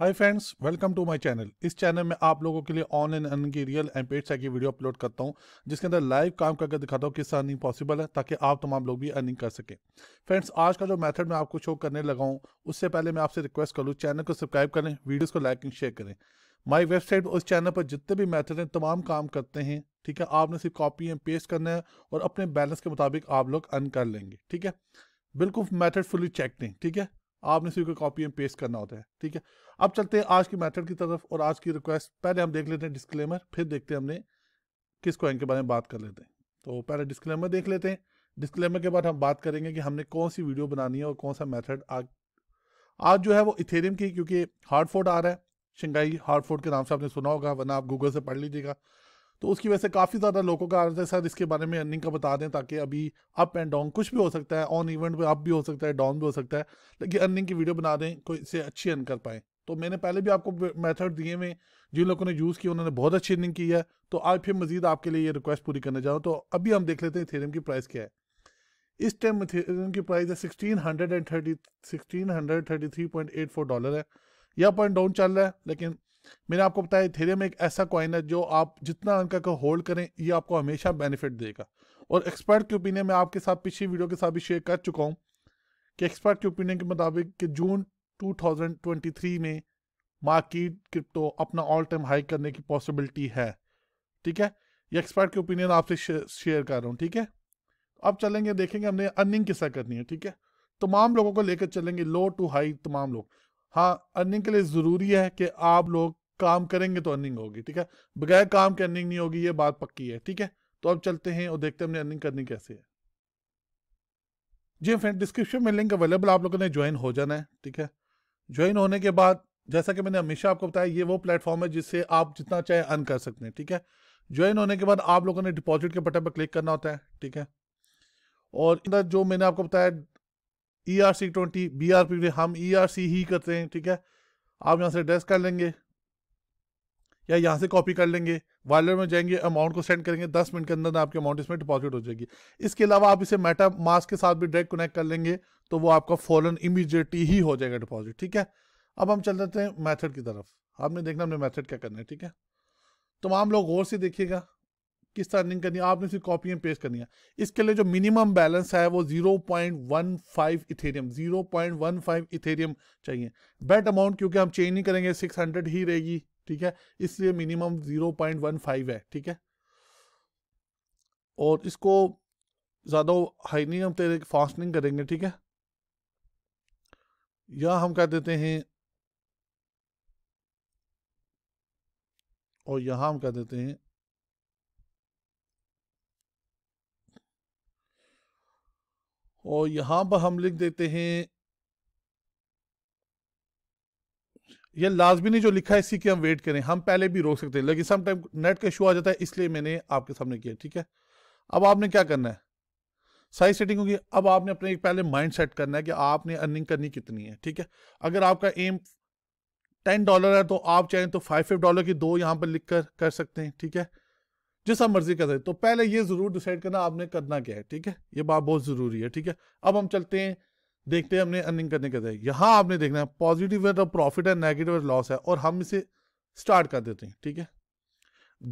hi friends welcome to my channel इस चैनल में आप लोगों के लिए ऑन एंड अन की रियल एंड पेड की वीडियो अपलोड करता हूं जिसके अंदर लाइव काम करके दिखाता हूं किस अर्निंग पॉसिबल है ताकि आप तमाम लोग भी अर्निंग कर सकें फ्रेंड्स आज का जो मेथड मैं आपको शो करने लगा हूं उससे पहले मैं आपसे रिक्वेस्ट कर लूँ चैनल को सब्सक्राइब करें वीडियोज़ को लाइक एंड शेयर करें माई वेबसाइट उस चैनल पर जितने भी मैथड हैं तमाम काम करते हैं ठीक है आपने सिर्फ कॉपी एंड पेस्ट करना है और अपने बैलेंस के मुताबिक आप लोग अर्न कर लेंगे ठीक है बिल्कुल मैथड फुली चेक नहीं ठीक है आपने सिर्फ कॉपी एंड पेस्ट करना होता है ठीक है अब चलते हैं आज की मैथड की तरफ और आज की रिक्वेस्ट पहले हम देख लेते हैं डिस्क्लेमर फिर देखते हैं हमने किस कॉइन के बारे में बात कर लेते हैं तो पहले डिस्क्लेमर देख लेते हैं डिस्क्लेमर के बाद हम बात करेंगे कि हमने कौन सी वीडियो बनानी है और कौन सा मैथड आज आज जो है वो इथेरियम की क्योंकि हार्ड आ रहा है शंघाई हार्ड के नाम से आपने सुना होगा वरना आप गूगल से पढ़ लीजिएगा तो उसकी वजह से काफ़ी ज़्यादा लोगों का आदत है सर इसके बारे में अर्निंग का बता दें ताकि अभी अप एंड डाउन कुछ भी हो सकता है ऑन इवेंट पे अप भी हो सकता है डाउन भी हो सकता है लेकिन अर्निंग की वीडियो बना दें कोई इससे अच्छी अर्न कर पाएँ तो मैंने पहले भी आपको मेथड दिए हुए जिन लोगों ने यूज़ किया उन्होंने बहुत अच्छी रनिंग की है तो आज फिर मजीद आपके लिए ये रिक्वेस्ट पूरी करने जाऊँ तो अभी हम देख लेते हैं थेरम की प्राइस क्या है इस टाइम थेरम की प्राइस है sixteen hundred and thirty sixteen hundred thirty three point eight four dollar है यह पॉइंट डाउन चल रहा है लेकिन मैंने आपको बताया थेरम एक ऐसा कॉइन है जो आप जितना इनका होल्ड करें ये आपको हमेशा बेनिफिट देगा और एक्सपर्ट की ओपिनियन मैं आपके साथ पिछली वीडियो के साथ भी शेयर कर चुका हूँ कि एक्सपर्ट की ओपिनियन के मुताबिक कि जून 2023 में मार्केट क्रिप्टो अपना ऑल टाइम हाई करने की पॉसिबिलिटी है ठीक है ये एक्सपर्ट के ओपिनियन आपसे शेयर कर रहा हूँ ठीक है अब चलेंगे देखेंगे हमने अर्निंग किसा करनी है ठीक है तमाम लोगों को लेकर चलेंगे लो टू हाई तमाम लोग हाँ अर्निंग के लिए ज़रूरी है कि आप लोग काम करेंगे तो अर्निंग होगी ठीक है बगैर काम के अर्निंग नहीं होगी ये बात पक्की है ठीक है तो अब चलते हैं और देखते हैं हमने अर्निंग करनी कैसे है जी फ्रेंड डिस्क्रिप्शन में लिंक अवेलेबल आप लोगों ने ज्वाइन हो जाना है ठीक है ज्वाइन होने के बाद जैसा कि मैंने हमेशा आपको बताया ये वो प्लेटफॉर्म है जिससे आप जितना चाहे अर्न कर सकते हैं ठीक है ज्वाइन होने के बाद आप लोगों ने डिपॉजिट के बटन पर क्लिक करना होता है ठीक है और इधर जो मैंने आपको बताया E R C twenty B R P हम ई आर सी ही करते हैं ठीक है आप यहाँ से ड्रेस कर लेंगे या यहाँ से कॉपी कर लेंगे वॉलेट में जाएंगे अमाउंट को सेंड करेंगे दस मिनट के अंदर आपके अमाउंट इसमें डिपॉजिट हो जाएगी इसके अलावा आप इसे मेटा मास्क के साथ भी डायरेक्ट कनेक्ट कर लेंगे तो वो आपका फॉरन इमीडिएटली ही हो जाएगा डिपॉजिट ठीक है अब हम चल जाते हैं मेथड की तरफ आपने देखना हमने मेथड क्या करना है ठीक है तमाम तो लोग गौर से देखिएगा किस तरह अर्निंग करनी है आपने सिर्फ कॉपी एंड पेस्ट करनी है इसके लिए जो मिनिमम बैलेंस है वो 0.15 पॉइंट इथेरियम जीरो इथेरियम चाहिए बेट अमाउंट क्योंकि हम चेंज नहीं करेंगे 600 ही रहेगी ठीक है इसलिए मिनिमम 0.15 है ठीक है और इसको ज़्यादा हाई नहीं हम तेरे फास्ट नहीं करेंगे ठीक है या हम कह देते हैं और यहां हम कह देते हैं और यहां पर हम लिख देते हैं ये लाजमी नहीं जो लिखा है इसी की हम वेट करें हम पहले भी रोक सकते हैं लेकिन समटाइम नेट का इशू आ जाता है इसलिए मैंने आपके सामने किया ठीक है अब आपने क्या करना है साइज सेटिंग होगी अब आपने अपने एक पहले माइंड सेट करना है कि आपने अर्निंग करनी कितनी है ठीक है अगर आपका एम टेन डॉलर है तो आप चाहें तो फाइव फाइव डॉलर की दो यहाँ पर लिख कर कर सकते हैं ठीक है जिस आप मर्जी कर सकते तो पहले ये ज़रूर डिसाइड करना आपने करना क्या है ठीक है ये बात बहुत ज़रूरी है ठीक है अब हम चलते हैं देखते हैं हमने अर्निंग करने का जाए यहाँ आपने देखना है पॉजिटिव है प्रॉफिट तो है नेगेटिव लॉस है और हम इसे स्टार्ट कर देते हैं ठीक है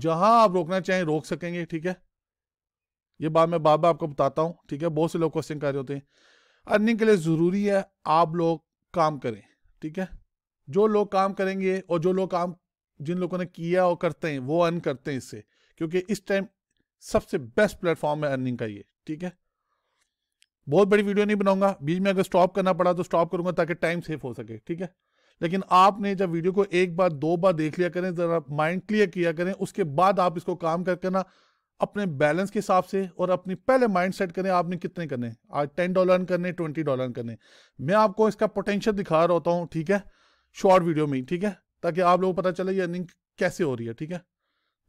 जहाँ आप रोकना चाहें रोक सकेंगे ठीक है ये बात मैं बार बार आपको बताता हूँ ठीक है बहुत से लोग क्वेश्चन कर रहे होते हैं अर्निंग के लिए ज़रूरी है आप लोग काम करें ठीक है जो लोग काम करेंगे और जो लोग काम जिन लोगों ने किया और करते हैं वो अर्न करते हैं इससे क्योंकि इस टाइम सबसे बेस्ट प्लेटफॉर्म है अर्निंग का ये ठीक है बहुत बड़ी वीडियो नहीं बनाऊंगा बीच में अगर स्टॉप करना पड़ा तो स्टॉप करूंगा ताकि टाइम सेफ हो सके ठीक है लेकिन आपने जब वीडियो को एक बार दो बार देख लिया करें जरा माइंड क्लियर किया करें उसके बाद आप इसको काम करके ना अपने बैलेंस के हिसाब से और अपनी पहले माइंड सेट करें आपने कितने करने आज टेन डॉलर करने ट्वेंटी डॉलर करने मैं आपको इसका पोटेंशियल दिखा रहा होता हूँ ठीक है शॉर्ट वीडियो में ठीक है ताकि आप लोगों को पता चले ये अर्निंग कैसे हो रही है ठीक है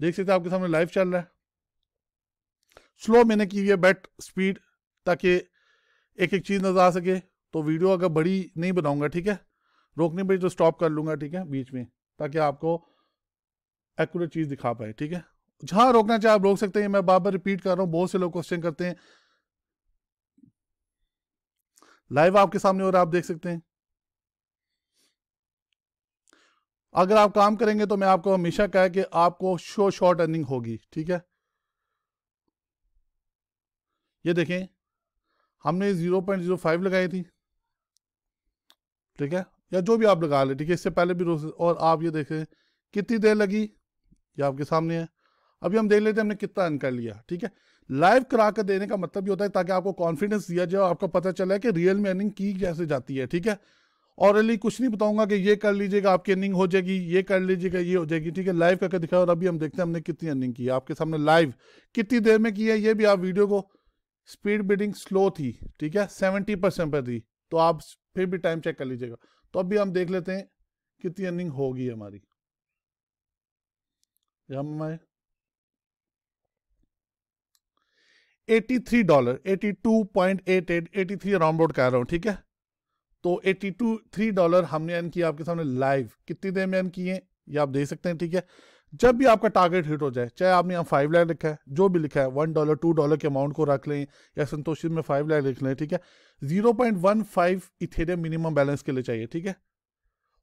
देख सकते हैं आपके सामने लाइव चल रहा है स्लो मैंने की हुई है बैट स्पीड ताकि एक एक चीज़ नजर आ सके तो वीडियो अगर बड़ी नहीं बनाऊंगा ठीक है रोकने पर तो स्टॉप कर लूंगा ठीक है बीच में ताकि आपको एक्यूरेट चीज़ दिखा पाए ठीक है जहां रोकना चाहे आप रोक सकते हैं मैं बार बार रिपीट कर रहा हूं बहुत से लोग क्वेश्चन करते हैं लाइव आपके सामने और आप देख सकते हैं अगर आप काम करेंगे तो मैं आपको हमेशा कह कि आपको शो शॉर्ट अर्निंग होगी ठीक है ये देखें हमने 0.05 लगाई थी ठीक है या जो भी आप लगा ले ठीक है इससे पहले भी और आप ये देखें कितनी देर लगी ये आपके सामने है अभी हम देख लेते हैं हमने कितना अर्न कर लिया ठीक है लाइव करा कर देने का मतलब ये होता है ताकि आपको कॉन्फिडेंस दिया जाए आपको पता चला है कि रियल में अर्निंग की कैसे जाती है ठीक है और अली कुछ नहीं बताऊंगा कि ये कर लीजिएगा आपकी अर्निंग हो जाएगी ये कर लीजिएगा ये हो जाएगी ठीक है लाइव करके दिखाया और अभी हम देखते हैं हमने कितनी अर्निंग की आपके सामने लाइव कितनी देर में की है ये भी आप वीडियो को स्पीड बिडिंग स्लो थी ठीक है सेवेंटी परसेंट पर थी तो आप फिर भी टाइम चेक कर लीजिएगा तो अभी हम देख लेते हैं कितनी अर्निंग होगी हमारी हम 83 डॉलर 82.88 83 अराउंड बोर्ड कह रहा हूँ ठीक है तो 82 थ्री डॉलर हमने एन किया आपके सामने लाइव कितनी देर में एन किए ये आप देख सकते हैं ठीक है जब भी आपका टारगेट हिट हो जाए चाहे आपने यहाँ फाइव लाख लिखा है जो भी लिखा है वन डॉलर टू डॉलर के अमाउंट को रख लें या संतोषी में फाइव लाख लिख लें ठीक है zero point one five ethereum minimum balance के लिए चाहिए ठीक है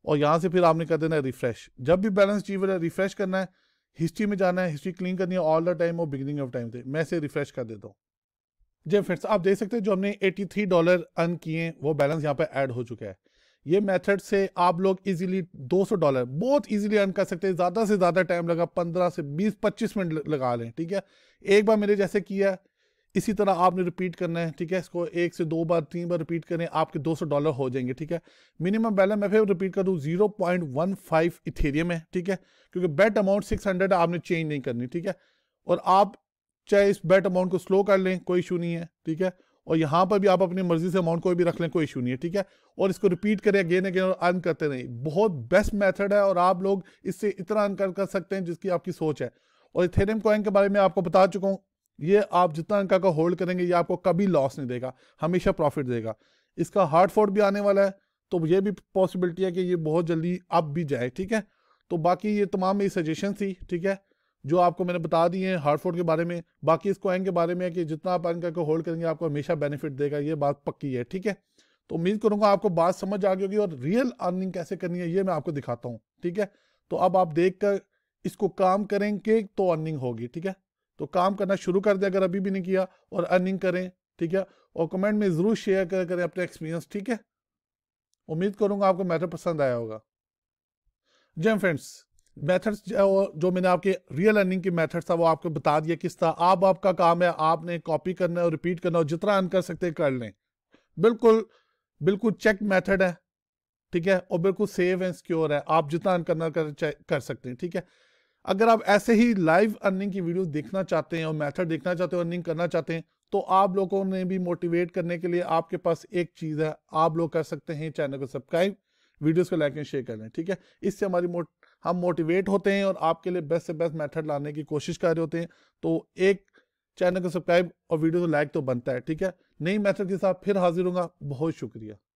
और यहाँ से फिर आपने कर देना है रिफ्रेश जब भी बैलेंस चाहिए रिफ्रेश करना है हिस्ट्री में जाना है हिस्ट्री क्लीन करनी है ऑल द टाइम और बिगनिंग ऑफ टाइम थे मैं इसे रिफ्रेश कर देता हूँ जी फ्रेंड्स आप देख सकते हैं जो हमने 83 डॉलर अर्न किए वो बैलेंस यहाँ पर ऐड हो चुका है ये मेथड से आप लोग इजीली 200 डॉलर बहुत इजीली अर्न कर सकते हैं ज़्यादा से ज़्यादा टाइम लगा 15 से 20 25 मिनट लगा लें ठीक है एक बार मेरे जैसे किया इसी तरह आपने रिपीट करना है ठीक है इसको एक से दो बार तीन बार रिपीट करें आपके 200 डॉलर हो जाएंगे ठीक है मिनिमम बैलेंस मैं फिर रिपीट कर दूँ zero point one five ethereum है ठीक है क्योंकि बेट अमाउंट सिक्स हंड्रेड आपने चेंज नहीं करनी ठीक है और आप चाहे इस बेट अमाउंट को स्लो कर लें कोई इशू नहीं है ठीक है और यहाँ पर भी आप अपनी मर्जी से अमाउंट कोई भी रख लें कोई इशू नहीं है ठीक है और इसको रिपीट करें अगेन अगेन और अर्न करते रहें बहुत बेस्ट मैथड है और आप लोग इससे इतना अर्न कर सकते हैं जिसकी आपकी सोच है और इथेरियम कॉइन के बारे में आपको बता चुका हूँ ये आप जितना अंका का होल्ड करेंगे ये आपको कभी लॉस नहीं देगा हमेशा प्रॉफिट देगा इसका हार्ड फोर्ड भी आने वाला है तो ये भी पॉसिबिलिटी है कि ये बहुत जल्दी अप भी जाए ठीक है तो बाकी ये तमाम मेरी सजेशन थी ठीक है जो आपको मैंने बता दिए हैं हार्ड फोर्ड के बारे में बाकी इस कॉइन के बारे में कि जितना आप अंका को होल्ड करेंगे आपको हमेशा बेनिफिट देगा ये बात पक्की है ठीक है तो उम्मीद करूंगा आपको बात समझ आ गई होगी और रियल अर्निंग कैसे करनी है ये मैं आपको दिखाता हूँ ठीक है तो अब आप देख कर इसको काम करेंगे तो अर्निंग होगी ठीक है तो काम करना शुरू कर दें अगर अभी भी नहीं किया और अर्निंग करें ठीक है और कमेंट में ज़रूर शेयर करें करें अपना एक्सपीरियंस ठीक है उम्मीद करूंगा आपको मैथड पसंद आया होगा जय फ्रेंड्स मेथड्स जो, जो मैंने आपके रियल अर्निंग के मेथड्स था वो आपको बता दिया किस तरह आप आपका काम है आपने कॉपी करना है और रिपीट करना और जितना अर्न कर सकते हैं कर लें बिल्कुल बिल्कुल चेक मेथड है ठीक है और बिल्कुल सेफ एंड सिक्योर है आप जितना अर्न करना कर, कर सकते हैं ठीक है अगर आप ऐसे ही लाइव अर्निंग की वीडियो देखना चाहते हैं और मेथड देखना चाहते हो अर्निंग करना चाहते हैं तो आप लोगों ने भी मोटिवेट करने के लिए आपके पास एक चीज़ है आप लोग कर सकते हैं चैनल को सब्सक्राइब वीडियोस को लाइक एंड शेयर करें ठीक है इससे हमारी मोट हम मोटिवेट होते हैं और आपके लिए बेस्ट से बेस्ट मेथड लाने की कोशिश कर रहे होते हैं तो एक चैनल को सब्सक्राइब और वीडियो को लाइक तो बनता है ठीक है नई मेथड के साथ फिर हाजिर होगा बहुत शुक्रिया